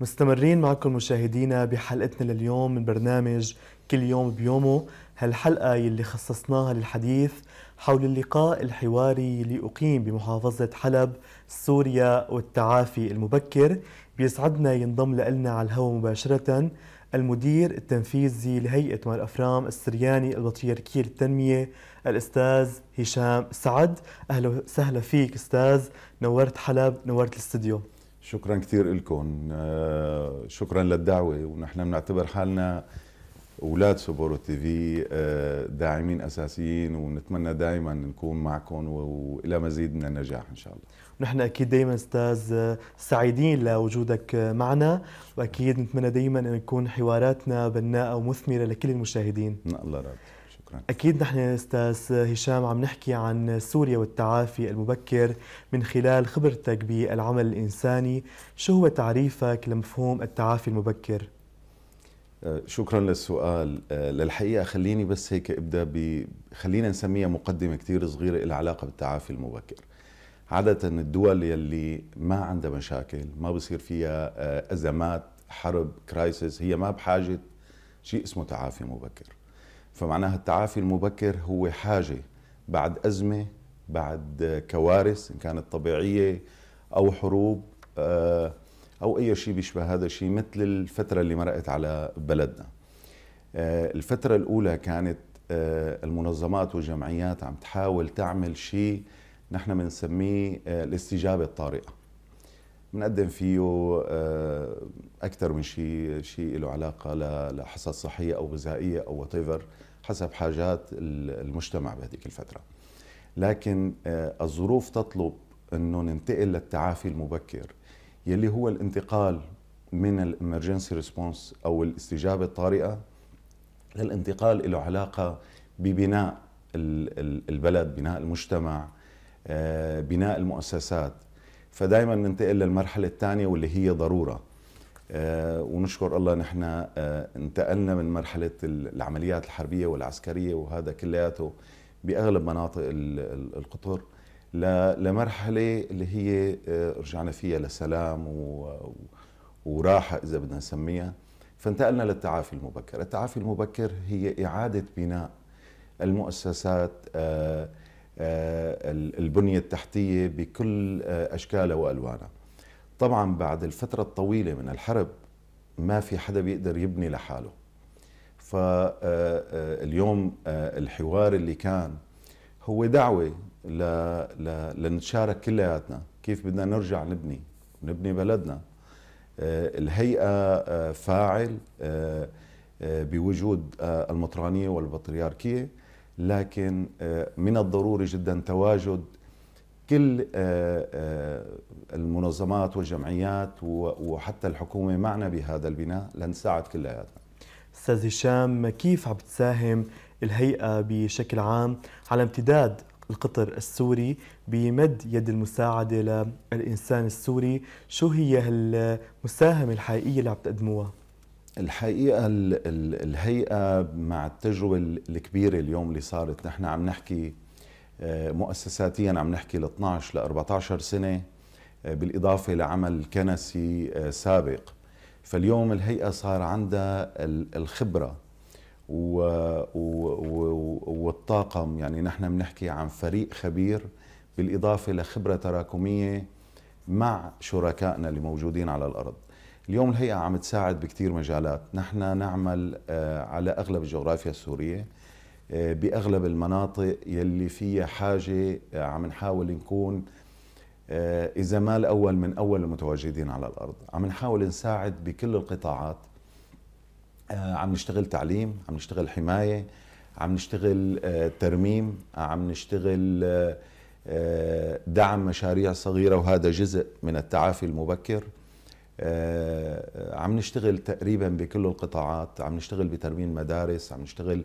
مستمرين معكم مشاهدينا بحلقتنا لليوم من برنامج كل يوم بيومه هالحلقة يلي خصصناها للحديث حول اللقاء الحواري اللي أقيم بمحافظة حلب سوريا والتعافي المبكر بيسعدنا ينضم لنا على الهواء مباشرة المدير التنفيذي لهيئة مال أفرام السرياني البطريركية للتنمية الأستاذ هشام سعد أهلا وسهلا فيك أستاذ نورت حلب نورت الاستديو شكرا كثير لكم آه، شكرا للدعوه ونحن بنعتبر حالنا اولاد سوبورو تي في آه، داعمين اساسيين ونتمنى دائما نكون معكم والى مزيد من النجاح ان شاء الله. ونحن اكيد دائما استاذ سعيدين لوجودك معنا واكيد نتمنى دائما ان تكون حواراتنا بناءه ومثمره لكل المشاهدين. نعم، الله رب. شكرا أكيد نحن أستاذ هشام عم نحكي عن سوريا والتعافي المبكر من خلال خبرتك بالعمل الإنساني شو هو تعريفك لمفهوم التعافي المبكر؟ أه، شكرا للسؤال أه، للحقيقة خليني بس هيك ابدأ ب خلينا نسميها مقدمة كثير صغيرة لها علاقة بالتعافي المبكر عادة الدول يلي ما عندها مشاكل ما بصير فيها أه، أزمات حرب كرايسيس هي ما بحاجة شيء اسمه تعافي مبكر فمعناها التعافي المبكر هو حاجه بعد ازمه بعد كوارث ان كانت طبيعيه او حروب آه، او اي شيء بيشبه هذا الشيء مثل الفتره اللي مرقت على بلدنا. آه، الفتره الاولى كانت آه، المنظمات والجمعيات عم تحاول تعمل شيء نحن بنسميه الاستجابه الطارئه. بنقدم فيه اكثر من شيء شيء له علاقه لحصص صحيه او غذائيه او وات حسب حاجات المجتمع بهذيك الفترة لكن آه، الظروف تطلب أنه ننتقل للتعافي المبكر يلي هو الانتقال من الامرجنسي ريسبونس أو الاستجابة الطارئة للانتقال له علاقة ببناء البلد بناء المجتمع آه، بناء المؤسسات فدائما ننتقل للمرحلة الثانية واللي هي ضرورة آه، ونشكر الله نحن آه، انتقلنا من مرحلة العمليات الحربية والعسكرية وهذا كلياته بأغلب مناطق القطر لمرحلة اللي هي آه، رجعنا فيها لسلام وراحة إذا بدنا نسميها فانتقلنا للتعافي المبكر التعافي المبكر هي إعادة بناء المؤسسات البنية التحتية بكل أشكالها وألوانها طبعا بعد الفترة الطويلة من الحرب ما في حدا بيقدر يبني لحاله فاليوم آه، آه، آه، الحوار اللي كان هو دعوة لنتشارك كلياتنا كيف بدنا نرجع نبني نبني بلدنا الهيئة فاعل بوجود المطرانية والبطريركية لكن من الضروري جدا تواجد كل آه، آه، المنظمات والجمعيات وحتى الحكومه معنا بهذا البناء لنساعد كلياتنا. استاذ هشام كيف عم بتساهم الهيئه بشكل عام على امتداد القطر السوري بمد يد المساعده للانسان السوري، شو هي المساهمه الحقيقيه اللي عم تقدموها؟ الحقيقه الهيئه مع التجربه الكبيره اليوم اللي صارت نحن عم نحكي آه، مؤسساتيا عم نحكي ل 12 ل 14 سنه آه، بالاضافه لعمل كنسي آه، سابق فاليوم الهيئه صار عندها الخبره والطاقم يعني نحن بنحكي عن فريق خبير بالاضافه لخبره تراكميه مع شركائنا اللي موجودين على الارض. اليوم الهيئه عم تساعد بكثير مجالات، نحن نعمل على اغلب الجغرافيا السوريه، باغلب المناطق يلي فيها حاجه آه، عم نحاول نكون آه، اذا ما الاول من اول المتواجدين على الارض عم نحاول نساعد بكل القطاعات آه، عم نشتغل تعليم عم نشتغل حمايه عم نشتغل ترميم عم نشتغل دعم مشاريع صغيره وهذا جزء من التعافي المبكر عم نشتغل تقريبا بكل القطاعات عم نشتغل بترميم مدارس عم نشتغل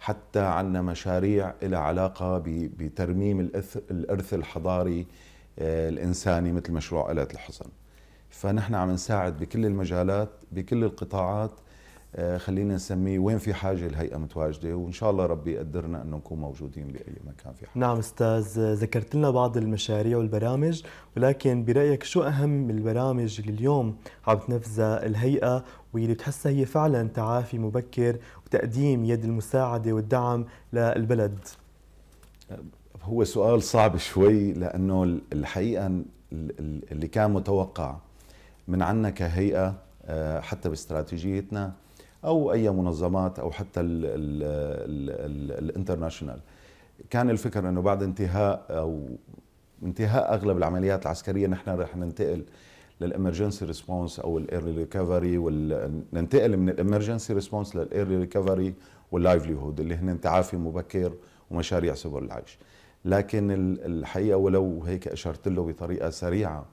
حتى عندنا مشاريع لها علاقة بترميم الإرث الحضاري آه، الإنساني مثل مشروع آلة الحصن فنحن عم نساعد بكل المجالات بكل القطاعات آه، خلينا نسميه وين في حاجه الهيئه متواجده وان شاء الله ربي يقدرنا انه نكون موجودين باي مكان في حاجة. نعم استاذ ذكرت لنا بعض المشاريع والبرامج ولكن برايك شو اهم البرامج اللي اليوم عم تنفذها الهيئه واللي بتحسها هي فعلا تعافي مبكر وتقديم يد المساعده والدعم للبلد هو سؤال صعب شوي لانه الحقيقه اللي كان متوقع من عنا كهيئه آه، حتى باستراتيجيتنا او اي منظمات او حتى الانترناشونال كان الفكر انه بعد انتهاء او انتهاء اغلب العمليات العسكريه نحن رح ننتقل للامرجنسي ريسبونس او الايرلي ريكفري ننتقل من الامرجنسي ريسبونس للايرلي ريكفري واللايفليهود اللي هن تعافي مبكر ومشاريع سبل العيش لكن الحقيقه ولو هيك اشرت له بطريقه سريعه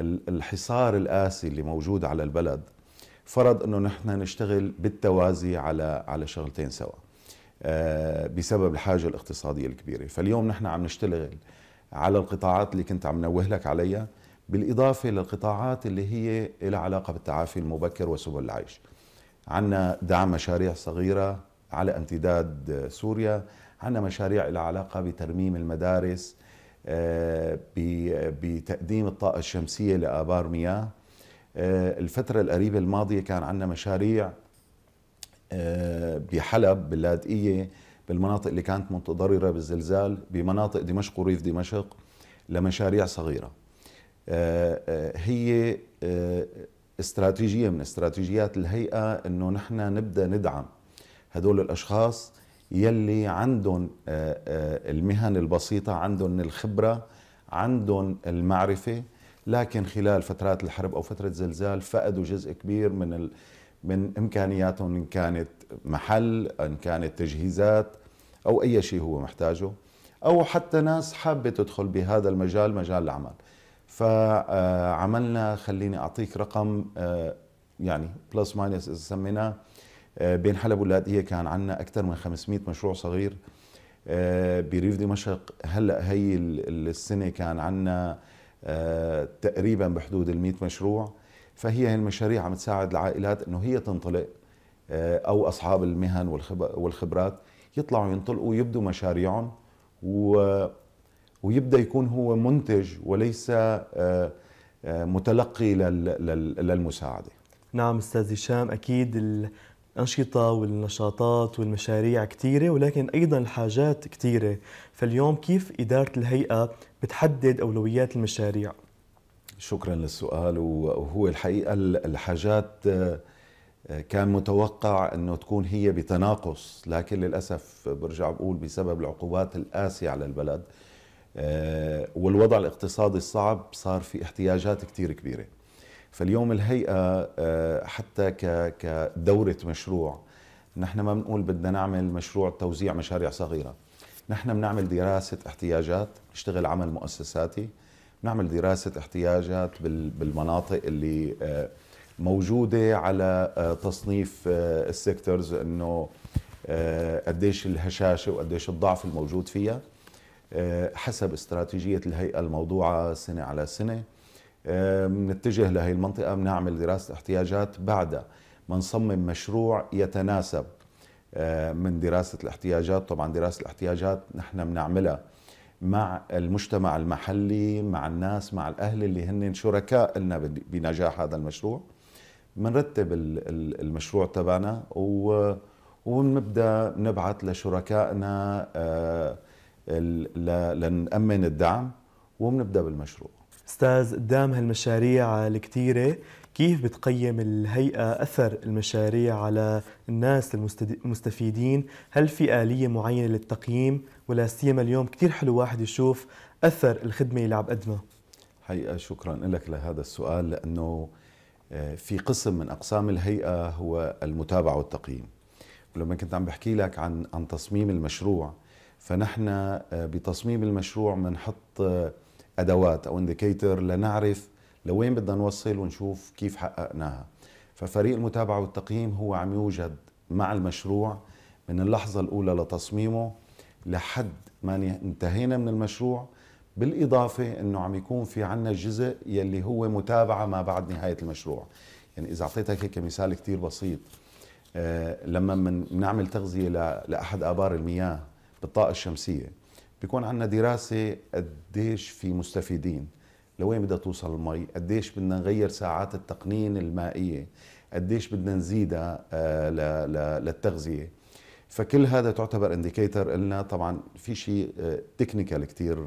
الحصار القاسي اللي موجود على البلد فرض انه نحن نشتغل بالتوازي على على شغلتين سوا آه، بسبب الحاجه الاقتصاديه الكبيره فاليوم نحن عم نشتغل على القطاعات اللي كنت عم نوه لك عليها بالاضافه للقطاعات اللي هي لها علاقه بالتعافي المبكر وسبل العيش عندنا دعم مشاريع صغيره على امتداد سوريا عندنا مشاريع لها علاقه بترميم المدارس آه، بتقديم الطاقه الشمسيه لابار مياه آه، الفترة القريبة الماضية كان عندنا مشاريع آه، بحلب باللاذقية بالمناطق اللي كانت متضررة بالزلزال بمناطق دمشق وريف دمشق لمشاريع صغيرة آه، هي استراتيجية من استراتيجيات الهيئة انه نحن نبدأ ندعم هدول الاشخاص يلي عندهم المهن البسيطة عندهم الخبرة عندهم المعرفة لكن خلال فترات الحرب او فتره زلزال فقدوا جزء كبير من ال... من امكانياتهم ان كانت محل ان كانت تجهيزات او اي شيء هو محتاجه او حتى ناس حابه تدخل بهذا المجال مجال العمل فعملنا خليني اعطيك رقم آه، يعني بلس ماينس اذا سميناه آه، بين حلب واللاذقيه كان عندنا اكثر من 500 مشروع صغير آه، بريف دمشق هلا هي السنه كان عندنا تقريبا بحدود ال 100 مشروع فهي هي المشاريع عم تساعد العائلات انه هي تنطلق آه، او اصحاب المهن والخبرات يطلعوا ينطلقوا يبدوا مشاريعهم و ويبدا يكون هو منتج وليس آه، آه، متلقي للمساعده نعم استاذ هشام اكيد الأنشطة والنشاطات والمشاريع كثيرة ولكن أيضا الحاجات كثيرة فاليوم كيف إدارة الهيئة بتحدد أولويات المشاريع؟ شكرا للسؤال وهو الحقيقة الحاجات آه، كان متوقع أنه تكون هي بتناقص لكن للأسف برجع بقول بسبب العقوبات القاسية على البلد آه، والوضع الاقتصادي الصعب صار في احتياجات كثير كبيره فاليوم الهيئة آه، حتى كدورة مشروع نحن ما بنقول بدنا نعمل مشروع توزيع مشاريع صغيرة نحن بنعمل دراسة احتياجات نشتغل عمل مؤسساتي بنعمل دراسة احتياجات بالمناطق اللي آه، موجودة على آه، تصنيف السيكتورز انه قديش الهشاشة وقديش الضعف الموجود فيها حسب استراتيجية الهيئة الموضوعة سنة على سنة بنتجه آه، لهي المنطقة بنعمل دراسة احتياجات بعد ما نصمم مشروع يتناسب آه، من دراسة الاحتياجات طبعا دراسة الاحتياجات نحن بنعملها مع المجتمع المحلي مع الناس مع الأهل اللي هن شركاء لنا بنجاح هذا المشروع بنرتب المشروع تبعنا وبنبدا نبعث لشركائنا آه، لنأمن الدعم وبنبدا بالمشروع استاذ قدام هالمشاريع الكثيره كيف بتقيم الهيئة أثر المشاريع على الناس المستفيدين هل في آلية معينة للتقييم ولا سيما اليوم كثير حلو واحد يشوف أثر الخدمة اللي عم قدمها حقيقة شكرا لك لهذا السؤال لأنه آه، في قسم من أقسام الهيئة هو المتابعة والتقييم ولما كنت عم بحكي لك عن عن تصميم المشروع فنحن آه، بتصميم المشروع بنحط آه، ادوات او انديكيتر لنعرف لوين بدنا نوصل ونشوف كيف حققناها ففريق المتابعه والتقييم هو عم يوجد مع المشروع من اللحظه الاولى لتصميمه لحد ما انتهينا من المشروع بالإضافة أنه عم يكون في عنا جزء يلي هو متابعة ما بعد نهاية المشروع يعني إذا أعطيتك هيك مثال كثير بسيط آه، لما بنعمل تغذية لأحد آبار المياه بالطاقة الشمسية بيكون عندنا دراسه قديش في مستفيدين لوين بدها توصل المي قديش بدنا نغير ساعات التقنين المائيه قديش بدنا نزيدها آه، للتغذيه فكل هذا تعتبر انديكيتر لنا طبعا في شيء تكنيكال كثير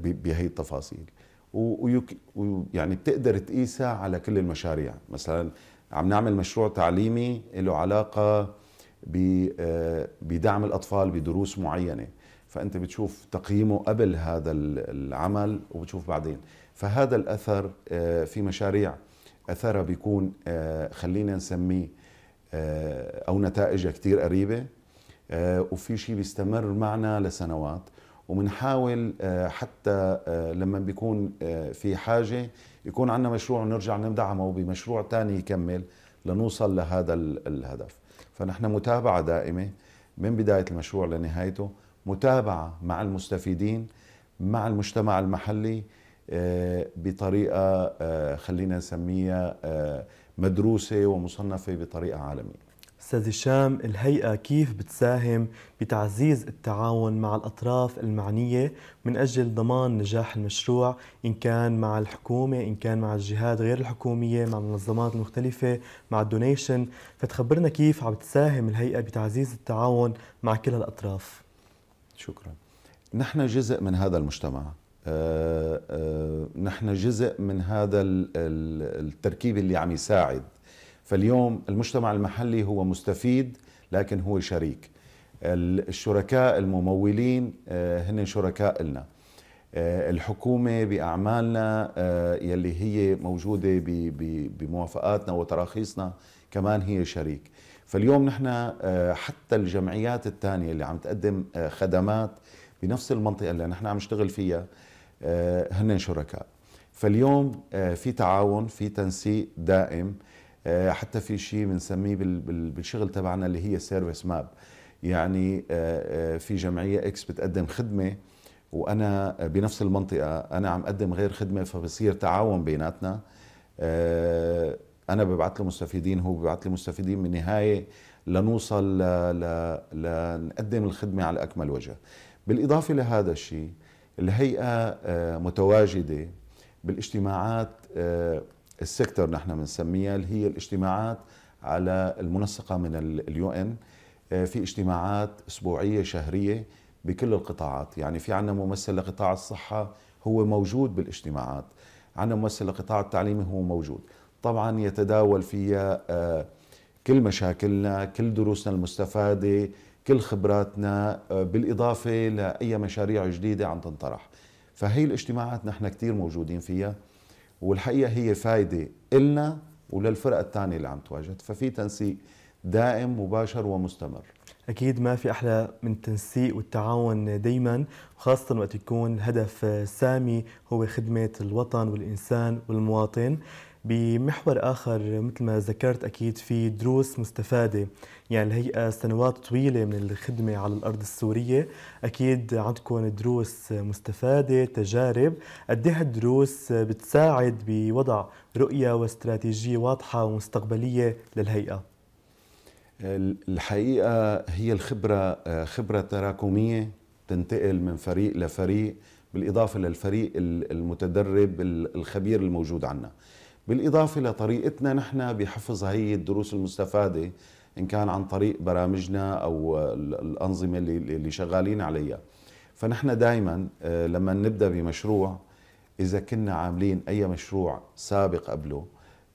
بهي التفاصيل ويعني بتقدر تقيسها على كل المشاريع مثلا عم نعمل مشروع تعليمي له علاقه آه، بدعم الاطفال بدروس معينه فانت بتشوف تقييمه قبل هذا العمل وبتشوف بعدين فهذا الاثر آه، في مشاريع اثرها بيكون آه، خلينا نسميه آه، او نتائجها كتير قريبه وفي شيء بيستمر معنا لسنوات وبنحاول حتى لما بيكون في حاجه يكون عندنا مشروع ونرجع ندعمه بمشروع تاني يكمل لنوصل لهذا الهدف فنحن متابعه دائمه من بدايه المشروع لنهايته متابعه مع المستفيدين مع المجتمع المحلي آه، بطريقه آه، خلينا نسميها آه، مدروسه ومصنفه بطريقه عالميه. استاذ هشام الهيئه كيف بتساهم بتعزيز التعاون مع الاطراف المعنيه من اجل ضمان نجاح المشروع ان كان مع الحكومه ان كان مع الجهات غير الحكوميه مع المنظمات المختلفه مع الدونيشن فتخبرنا كيف عم تساهم الهيئه بتعزيز التعاون مع كل هالاطراف شكرا نحن جزء من هذا المجتمع آآ آه، آه، نحن جزء من هذا التركيب اللي عم يساعد فاليوم المجتمع المحلي هو مستفيد لكن هو شريك الشركاء الممولين آه، هن شركاء لنا الحكومة بأعمالنا يلي هي موجودة بموافقاتنا وتراخيصنا كمان هي شريك فاليوم نحن آه، حتى الجمعيات الثانية اللي عم تقدم آه، خدمات بنفس المنطقة اللي نحن عم نشتغل فيها آه، هن شركاء فاليوم في تعاون في تنسيق دائم حتى في شيء بنسميه بالشغل تبعنا اللي هي سيرفيس ماب يعني في جمعية اكس بتقدم خدمة وانا بنفس المنطقة انا عم اقدم غير خدمة فبصير تعاون بيناتنا انا ببعث له مستفيدين هو ببعث لي مستفيدين بالنهايه لنوصل ل... ل... لنقدم الخدمه على اكمل وجه بالاضافه لهذا الشيء الهيئه آه، متواجده بالاجتماعات آه، السيكتور نحن بنسميها اللي هي الاجتماعات على المنسقه من اليو ان آه، في اجتماعات اسبوعيه شهريه بكل القطاعات يعني في عندنا ممثل لقطاع الصحه هو موجود بالاجتماعات عندنا ممثل لقطاع التعليم هو موجود طبعا يتداول فيها آه، كل مشاكلنا كل دروسنا المستفادة كل خبراتنا آه، بالإضافة لأي مشاريع جديدة عم تنطرح فهي الاجتماعات نحن كتير موجودين فيها والحقيقة هي فايدة إلنا وللفرقة الثانية اللي عم تواجد ففي تنسيق دائم مباشر ومستمر أكيد ما في أحلى من التنسيق والتعاون دايما خاصة وقت يكون الهدف سامي هو خدمة الوطن والإنسان والمواطن بمحور آخر مثل ما ذكرت أكيد في دروس مستفادة يعني الهيئة سنوات طويلة من الخدمة على الأرض السورية أكيد عندكم دروس مستفادة تجارب قد هالدروس إيه بتساعد بوضع رؤية واستراتيجية واضحة ومستقبلية للهيئة الحقيقة هي الخبرة خبرة تراكمية تنتقل من فريق لفريق بالإضافة للفريق المتدرب الخبير الموجود عندنا بالإضافة لطريقتنا نحن بحفظ هي الدروس المستفادة إن كان عن طريق برامجنا أو الأنظمة اللي, اللي شغالين عليها فنحن دائما آه، لما نبدأ بمشروع إذا كنا عاملين أي مشروع سابق قبله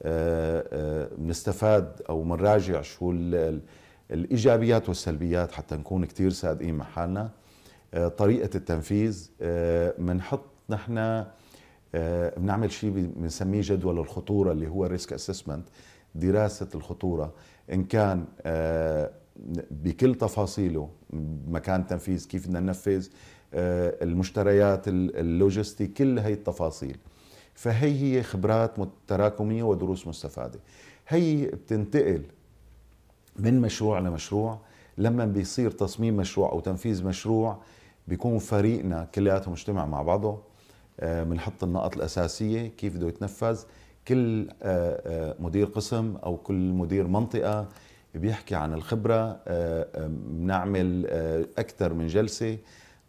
آه، آه، بنستفاد أو بنراجع شو الإيجابيات والسلبيات حتى نكون كتير صادقين مع حالنا طريقة التنفيذ بنحط نحن آه، بنعمل شيء بنسميه جدول الخطوره اللي هو ريسك اسسمنت دراسه الخطوره ان كان آه، بكل تفاصيله مكان تنفيذ كيف بدنا ننفذ آه، المشتريات اللوجستي كل هي التفاصيل فهي هي خبرات تراكميه ودروس مستفاده هي بتنتقل من مشروع لمشروع لما بيصير تصميم مشروع او تنفيذ مشروع بيكون فريقنا كلياته مجتمع مع بعضه آه، بنحط النقط الاساسيه كيف بده يتنفذ كل آه، آه، مدير قسم او كل مدير منطقه بيحكي عن الخبره بنعمل اكثر من جلسه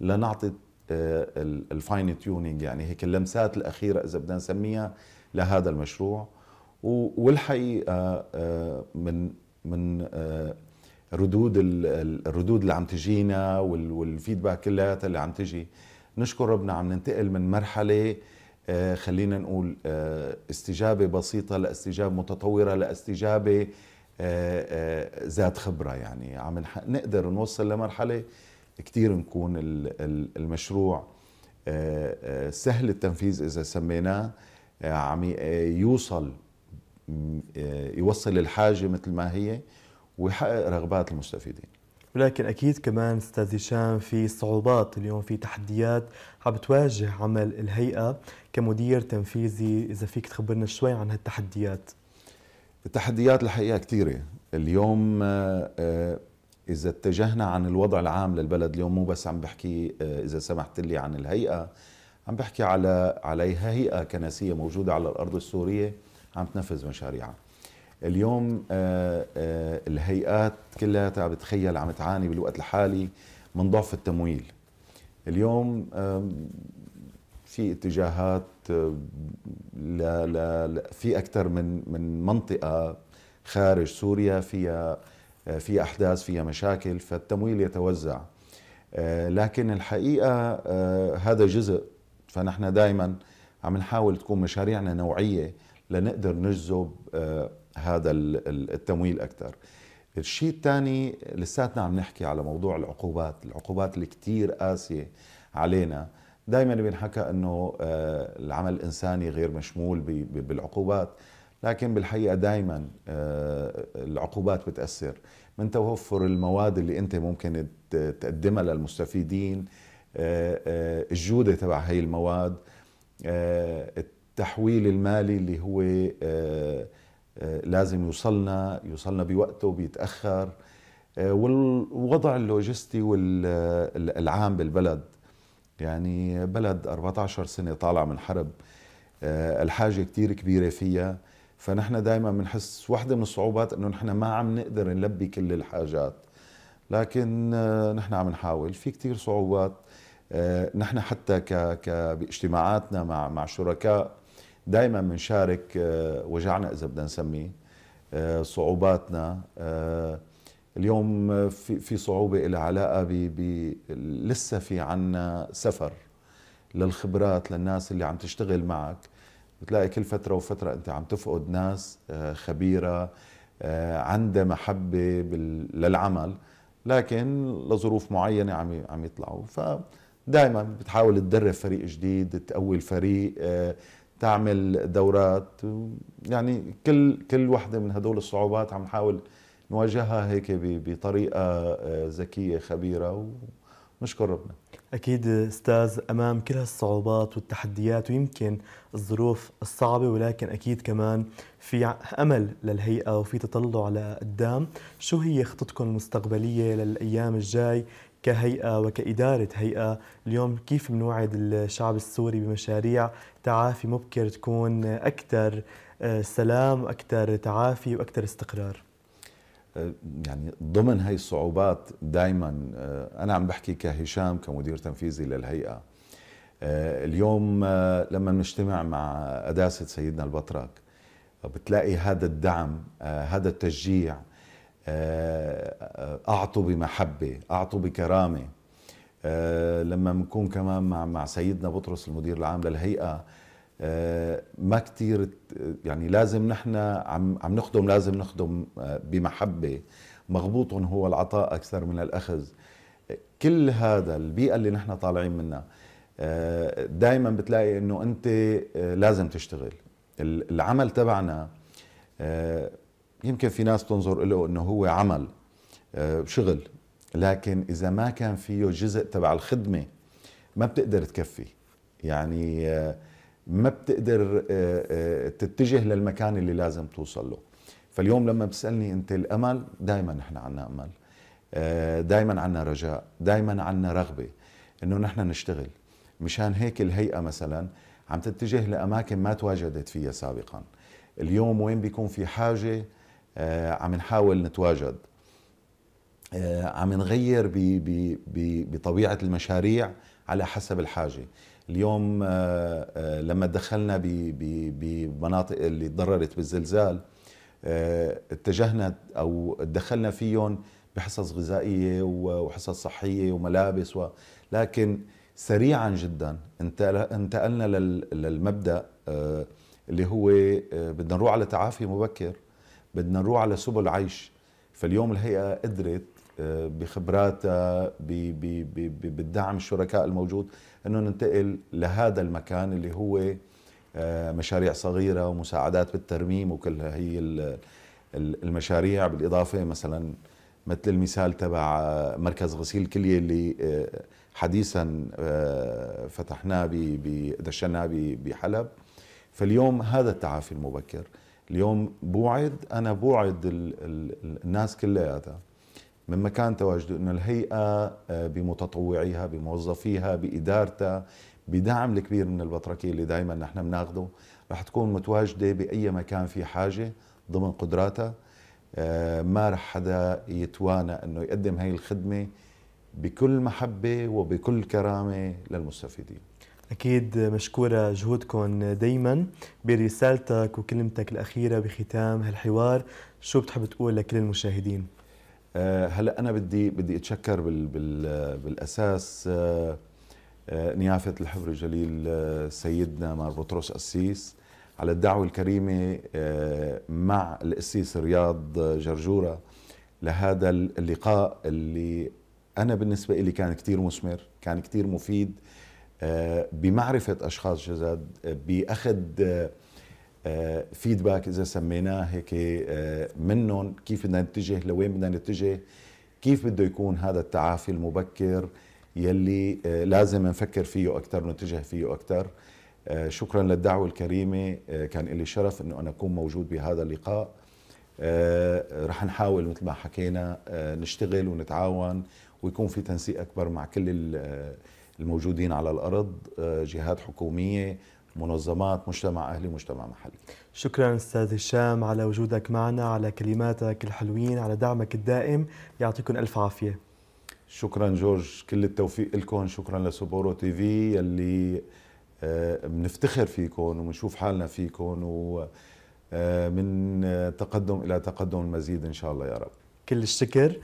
لنعطي الفاين تيونينج يعني هيك اللمسات الاخيره اذا بدنا نسميها لهذا المشروع والحقيقه من من ردود الردود اللي عم تجينا والفيدباك كلها اللي عم تجي نشكر ربنا عم ننتقل من مرحله آه، خلينا نقول آه، استجابه بسيطه لاستجابه متطوره لاستجابه آه، ذات خبره يعني عم نقدر نوصل لمرحله كثير نكون المشروع سهل التنفيذ اذا سميناه عم يوصل يوصل الحاجه مثل ما هي ويحقق رغبات المستفيدين ولكن اكيد كمان استاذ هشام في صعوبات اليوم في تحديات عم بتواجه عمل الهيئه كمدير تنفيذي اذا فيك تخبرنا شوي عن هالتحديات التحديات الحقيقه كثيره اليوم آه، آه، اذا اتجهنا عن الوضع العام للبلد اليوم مو بس عم بحكي آه، اذا سمحت لي عن الهيئه عم بحكي على عليها هيئه كنسيه موجوده على الارض السوريه عم تنفذ مشاريعها اليوم آه، آه، الهيئات كلها بتخيل عم تعاني بالوقت الحالي من ضعف التمويل اليوم في اتجاهات آه، لا لا لا في اكثر من من منطقه خارج سوريا فيها في احداث فيها مشاكل فالتمويل يتوزع لكن الحقيقه هذا جزء فنحن دائما عم نحاول تكون مشاريعنا نوعيه لنقدر نجذب هذا التمويل اكثر الشيء الثاني لساتنا عم نحكي على موضوع العقوبات العقوبات اللي كثير قاسيه علينا دائما بينحكى انه آه، العمل الانساني غير مشمول بالعقوبات لكن بالحقيقه دائما آه، العقوبات بتاثر من توفر المواد اللي انت ممكن تقدمها للمستفيدين آه، الجوده تبع هي المواد التحويل المالي اللي هو آه، لازم يوصلنا يوصلنا بوقته بيتاخر آه، والوضع اللوجستي والعام آه، بالبلد يعني بلد 14 سنه طالعه من حرب الحاجه كتير كبيره فيها فنحن دائما بنحس وحده من الصعوبات انه نحن ما عم نقدر نلبي كل الحاجات لكن نحن عم نحاول في كثير صعوبات نحن حتى ك باجتماعاتنا مع مع شركاء دائما بنشارك آه، وجعنا اذا بدنا نسميه آه، صعوباتنا آه، اليوم في في صعوبه لها علاقه ب لسه في عنا سفر للخبرات للناس اللي عم تشتغل معك بتلاقي كل فتره وفتره انت عم تفقد ناس خبيره عندها محبه للعمل لكن لظروف معينه عم عم يطلعوا فدائما بتحاول تدرب فريق جديد تقوي الفريق تعمل دورات يعني كل كل وحده من هدول الصعوبات عم نحاول نواجهها هيك بطريقه آه، ذكيه خبيره ونشكر ربنا اكيد استاذ امام كل هالصعوبات والتحديات ويمكن الظروف الصعبه ولكن اكيد كمان في امل للهيئه وفي تطلع لقدام شو هي خططكم المستقبليه للايام الجاي كهيئة وكإدارة هيئة اليوم كيف بنوعد الشعب السوري بمشاريع تعافي مبكر تكون أكثر آه، سلام أكثر تعافي وأكثر استقرار آه، يعني ضمن هاي الصعوبات دائما آه، أنا عم بحكي كهشام كمدير تنفيذي للهيئة اليوم لما بنجتمع مع أداسة سيدنا البطرك بتلاقي هذا الدعم هذا التشجيع آه، اعطوا بمحبه اعطوا بكرامه آه، لما بنكون كمان مع مع سيدنا بطرس المدير العام للهيئه آه، ما كثير يعني لازم نحن عم عم نخدم لازم نخدم بمحبه مغبوط هو العطاء اكثر من الاخذ كل هذا البيئه اللي نحن طالعين منها دائما بتلاقي انه انت لازم تشتغل العمل تبعنا يمكن في ناس تنظر له انه هو عمل آه، شغل لكن اذا ما كان فيه جزء تبع الخدمه ما بتقدر تكفي يعني آه، ما بتقدر آه، تتجه للمكان اللي لازم توصل له فاليوم لما بتسالني انت الامل دائما نحن عنا امل دائما عنا رجاء دائما عنا رغبه انه نحن نشتغل مشان هيك الهيئه مثلا عم تتجه لاماكن ما تواجدت فيها سابقا اليوم وين بيكون في حاجه آه، عم نحاول نتواجد آه، عم نغير ب ب بطبيعة المشاريع على حسب الحاجة اليوم آه، لما دخلنا بمناطق اللي تضررت بالزلزال اتجهنا أو دخلنا فيهم بحصص غذائية وحصص صحية وملابس و... لكن سريعا جدا انتقلنا للمبدأ اللي هو بدنا نروح على تعافي مبكر بدنا نروح على سبل عيش فاليوم الهيئه قدرت آه، بخبراتها بالدعم الشركاء الموجود انه ننتقل لهذا المكان اللي هو آه، مشاريع صغيره ومساعدات بالترميم وكل هي المشاريع بالاضافه مثلا مثل المثال تبع آه، مركز غسيل الكليه اللي حديثا فتحناه دشناه بحلب فاليوم هذا التعافي المبكر اليوم بوعد انا بوعد الناس كلياتها من مكان تواجده انه الهيئه آه، بمتطوعيها بموظفيها بادارتها بدعم الكبير من البطركي اللي دائما نحن بناخذه رح تكون متواجده باي مكان في حاجه ضمن قدراتها آه، ما رح حدا يتوانى انه يقدم هاي الخدمه بكل محبه وبكل كرامه للمستفيدين أكيد مشكورة جهودكم دايما برسالتك وكلمتك الأخيرة بختام هالحوار شو بتحب تقول لكل المشاهدين؟ آه، هلا أنا بدي بدي أتشكر بال بال بالأساس آه، آه، نيافة الحفر الجليل سيدنا مار بطرس قسيس على الدعوة الكريمة مع القسيس رياض جرجورة لهذا اللقاء اللي أنا بالنسبة لي كان كتير مثمر كان كتير مفيد بمعرفه اشخاص جدد باخذ فيدباك آه، اذا سميناه هيك آه، منهم كيف بدنا نتجه لوين بدنا نتجه كيف بده يكون هذا التعافي المبكر يلي آه، لازم نفكر فيه اكثر ونتجه فيه اكثر شكرا للدعوه الكريمه كان لي شرف انه انا اكون موجود بهذا اللقاء رح نحاول مثل ما حكينا نشتغل ونتعاون ويكون في تنسيق اكبر مع كل الموجودين على الأرض آه، جهات حكومية منظمات مجتمع أهلي مجتمع محلي شكرا أستاذ هشام على وجودك معنا على كلماتك الحلوين على دعمك الدائم يعطيكم ألف عافية شكرا جورج كل التوفيق لكم شكرا لسبورو تي في يلي بنفتخر آه، فيكم وبنشوف حالنا فيكم ومن آه، تقدم إلى تقدم المزيد إن شاء الله يا رب كل الشكر